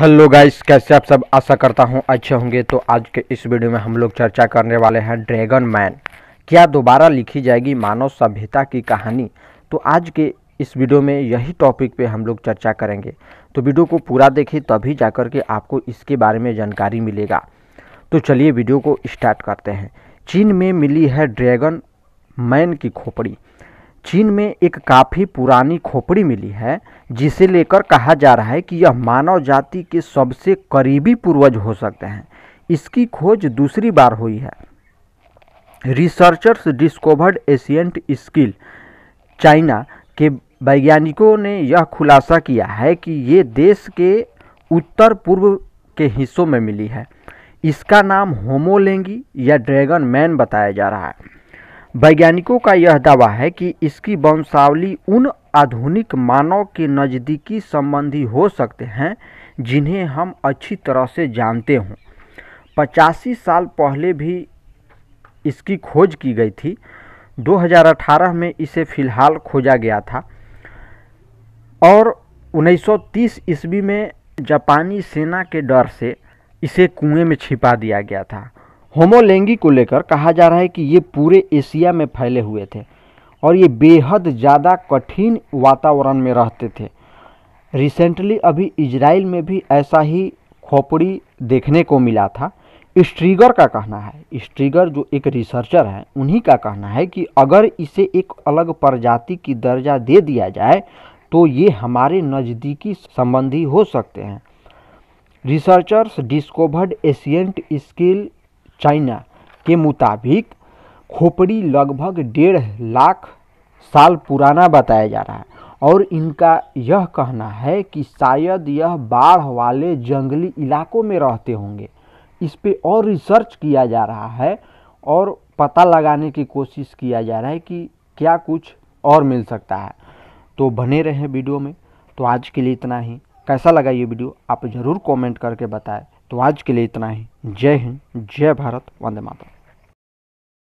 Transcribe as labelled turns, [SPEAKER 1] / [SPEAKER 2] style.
[SPEAKER 1] hello guys कैसे आप सब आशा करता हूँ अच्छे होंगे तो आज के इस वीडियो में हम लोग चर्चा करने वाले हैं ड्रैगन मैन क्या दोबारा लिखी जाएगी मानव सभ्यता की कहानी तो आज के इस वीडियो में यही टॉपिक पे हम लोग चर्चा करेंगे तो वीडियो को पूरा देखें तभी जाकर के आपको इसके बारे में जानकारी मिलेगा तो चलिए वीडियो को स्टार्ट करते हैं चीन में मिली है ड्रैगन मैन की खोपड़ी चीन में एक काफ़ी पुरानी खोपड़ी मिली है जिसे लेकर कहा जा रहा है कि यह मानव जाति के सबसे करीबी पूर्वज हो सकते हैं इसकी खोज दूसरी बार हुई है researchers discovered ancient skull China के वैज्ञानिकों ने यह खुलासा किया है कि ये देश के उत्तर पूर्व के हिस्सों में मिली है इसका नाम होमोलेंगी या ड्रैगन मैन बताया जा रहा है वैज्ञानिकों का यह दावा है कि इसकी वंशावली उन आधुनिक मानव के नज़दीकी संबंधी हो सकते हैं जिन्हें हम अच्छी तरह से जानते हों पचासी साल पहले भी इसकी खोज की गई थी 2018 में इसे फ़िलहाल खोजा गया था और 1930 ईस्वी में जापानी सेना के डर से इसे कुएं में छिपा दिया गया था होमोलेंगी को लेकर कहा जा रहा है कि ये पूरे एशिया में फैले हुए थे और ये बेहद ज़्यादा कठिन वातावरण में रहते थे रिसेंटली अभी इजराइल में भी ऐसा ही खोपड़ी देखने को मिला था स्ट्रीगर का कहना है स्ट्रीगर जो एक रिसर्चर है उन्हीं का कहना है कि अगर इसे एक अलग प्रजाति की दर्जा दे दिया जाए तो ये हमारे नज़दीकी संबंधी हो सकते हैं researchers discovered ancient skull China के मुताबिक खोपड़ी लगभग डेढ़ लाख साल पुराना बताया जा रहा है और इनका यह कहना है कि शायद यह बाढ़ वाले जंगली इलाकों में रहते होंगे इस पे और रिसर्च किया जा रहा है और पता लगाने की कोशिश किया जा रहा है कि क्या कुछ और मिल सकता है तो बने रहें वीडियो में तो आज के लिए इतना ही कैसा लगा ये वीडियो आप ज़रूर कमेंट करके बताएं तो आज के लिए इतना ही जय हिंद जय भारत वंदे माता